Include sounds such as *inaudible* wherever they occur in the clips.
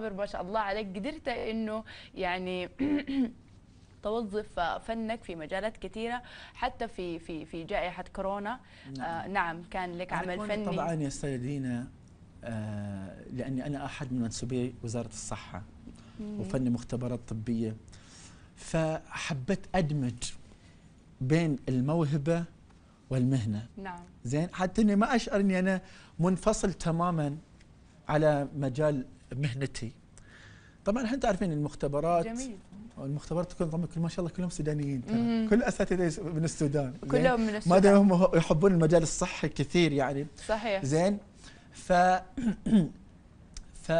ما شاء الله عليك قدرت انه يعني *clears throat* توظف فنك في مجالات كثيره حتى في في في جائحه كورونا نعم, آه نعم كان لك عمل فني طبعا يا استاذه دينا آه لاني انا احد من منسوبي وزاره الصحه وفني مختبرات طبيه فحبيت ادمج بين الموهبه والمهنه نعم زين حتى اني ما اشعر اني انا منفصل تماما على مجال مهنتي طبعا احنا تعرفين المختبرات جميل المختبرات تكون كل ما شاء الله كلهم سودانيين ترى كل اساتذه من السودان كلهم من السودان ما دام هم يحبون المجال الصحي كثير يعني صحيح زين ف *clears throat* ف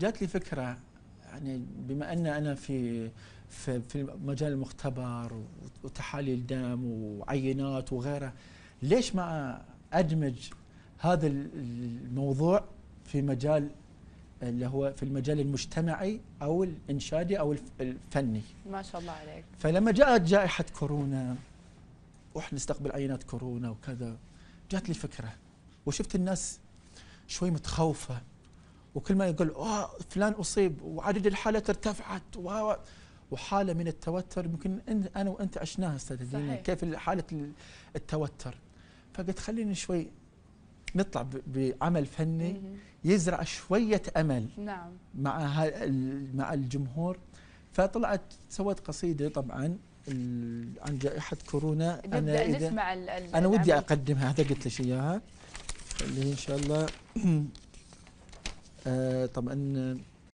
لي فكره يعني بما ان انا في في في مجال المختبر وتحاليل دم وعينات وغيره ليش ما ادمج هذا الموضوع في مجال اللي هو في المجال المجتمعي او الانشادي او الفني ما شاء الله عليك فلما جاءت جائحه كورونا واحنا نستقبل عينات كورونا وكذا جات لي فكره وشفت الناس شوي متخوفه وكل ما يقول اه فلان اصيب وعدد الحالات ارتفعت و وحاله من التوتر يمكن انا وانت عشناها استاذ كيف حاله التوتر فقلت خليني شوي نطلع بعمل فني يزرع شويه امل نعم مع مع الجمهور فطلعت سوت قصيده طبعا عن جائحه كورونا انا اذا نسمع انا ودي اقدمها هذا قلت لك اياها اللي ان شاء الله *clears throat* آه طبعا